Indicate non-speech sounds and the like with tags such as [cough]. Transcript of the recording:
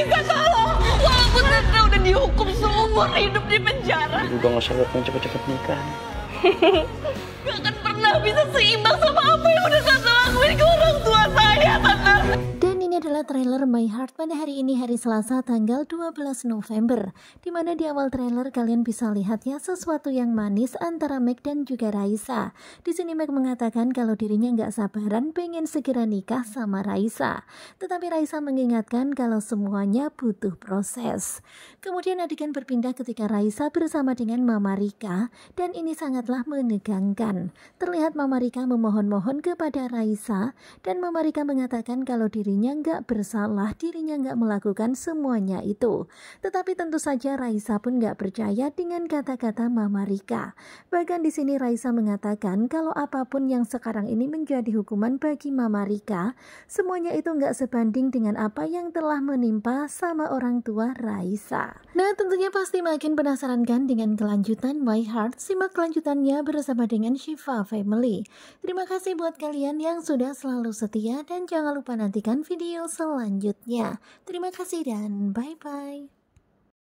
Ika tolong. Walaupun Tante udah dihukum seumur hidup di penjara. Juga gak usah cepet-cepet nikah. [laughs] gak akan pernah bisa seimbang sama adalah trailer My Heart pada hari ini hari Selasa tanggal 12 November di mana di awal trailer kalian bisa lihat ya sesuatu yang manis antara Meg dan juga Raisa. Di sini Meg mengatakan kalau dirinya nggak sabaran pengen segera nikah sama Raisa. Tetapi Raisa mengingatkan kalau semuanya butuh proses. Kemudian adegan berpindah ketika Raisa bersama dengan Mama Rika dan ini sangatlah menegangkan. Terlihat Mama Rika memohon-mohon kepada Raisa dan Mama Rika mengatakan kalau dirinya nggak bersalah dirinya nggak melakukan semuanya itu. Tetapi tentu saja Raisa pun nggak percaya dengan kata-kata Mama Rika. Bahkan di sini Raisa mengatakan kalau apapun yang sekarang ini menjadi hukuman bagi Mama Rika, semuanya itu nggak sebanding dengan apa yang telah menimpa sama orang tua Raisa. Nah tentunya pasti makin penasaran kan dengan kelanjutan My Heart? Simak kelanjutannya bersama dengan Shiva Family. Terima kasih buat kalian yang sudah selalu setia dan jangan lupa nantikan video video selanjutnya. Terima kasih dan bye-bye.